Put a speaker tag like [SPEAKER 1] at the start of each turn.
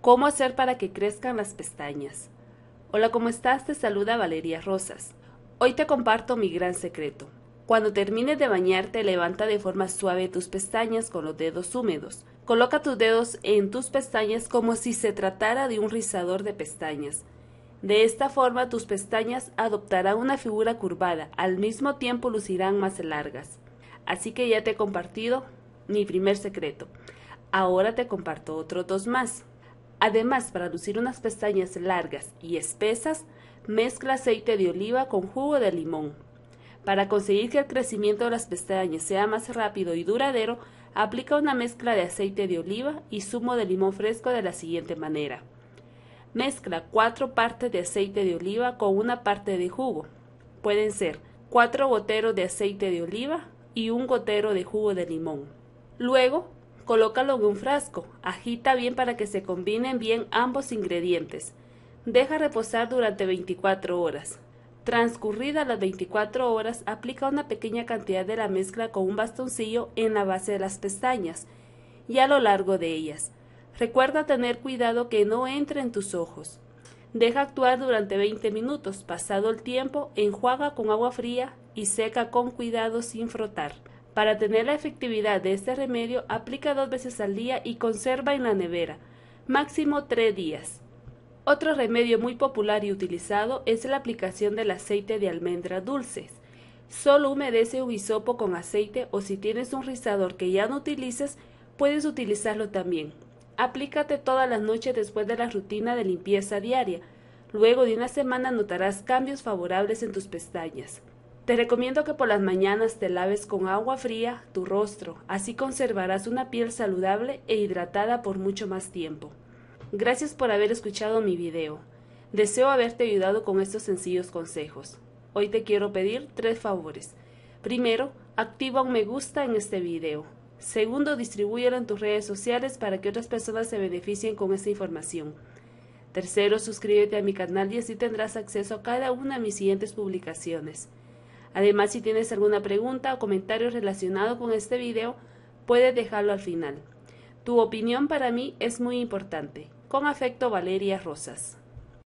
[SPEAKER 1] ¿Cómo hacer para que crezcan las pestañas? Hola, ¿cómo estás? Te saluda Valeria Rosas. Hoy te comparto mi gran secreto. Cuando termines de bañarte, levanta de forma suave tus pestañas con los dedos húmedos. Coloca tus dedos en tus pestañas como si se tratara de un rizador de pestañas. De esta forma tus pestañas adoptarán una figura curvada, al mismo tiempo lucirán más largas. Así que ya te he compartido mi primer secreto. Ahora te comparto otros dos más. Además, para lucir unas pestañas largas y espesas, mezcla aceite de oliva con jugo de limón. Para conseguir que el crecimiento de las pestañas sea más rápido y duradero, aplica una mezcla de aceite de oliva y zumo de limón fresco de la siguiente manera. Mezcla cuatro partes de aceite de oliva con una parte de jugo. Pueden ser cuatro goteros de aceite de oliva, y un gotero de jugo de limón. Luego, colócalo en un frasco, agita bien para que se combinen bien ambos ingredientes. Deja reposar durante 24 horas. Transcurridas las 24 horas, aplica una pequeña cantidad de la mezcla con un bastoncillo en la base de las pestañas y a lo largo de ellas. Recuerda tener cuidado que no entre en tus ojos. Deja actuar durante 20 minutos. Pasado el tiempo, enjuaga con agua fría y seca con cuidado sin frotar. Para tener la efectividad de este remedio, aplica dos veces al día y conserva en la nevera, máximo tres días. Otro remedio muy popular y utilizado es la aplicación del aceite de almendra dulces. Solo humedece un hisopo con aceite o si tienes un rizador que ya no utilices, puedes utilizarlo también. Aplícate todas las noches después de la rutina de limpieza diaria. Luego de una semana notarás cambios favorables en tus pestañas. Te recomiendo que por las mañanas te laves con agua fría tu rostro, así conservarás una piel saludable e hidratada por mucho más tiempo. Gracias por haber escuchado mi video. Deseo haberte ayudado con estos sencillos consejos. Hoy te quiero pedir tres favores. Primero, activa un me gusta en este video. Segundo, distribúyelo en tus redes sociales para que otras personas se beneficien con esta información. Tercero, suscríbete a mi canal y así tendrás acceso a cada una de mis siguientes publicaciones. Además, si tienes alguna pregunta o comentario relacionado con este video, puedes dejarlo al final. Tu opinión para mí es muy importante. Con afecto, Valeria Rosas.